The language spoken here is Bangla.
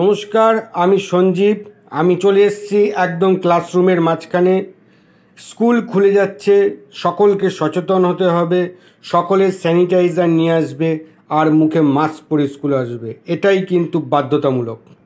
নমস্কার আমি সঞ্জীব আমি চলে এসেছি একদম ক্লাসরুমের মাঝখানে স্কুল খুলে যাচ্ছে সকলকে সচেতন হতে হবে সকলে স্যানিটাইজার নিয়ে আসবে আর মুখে মাস্ক পরে স্কুলে আসবে এটাই কিন্তু বাধ্যতামূলক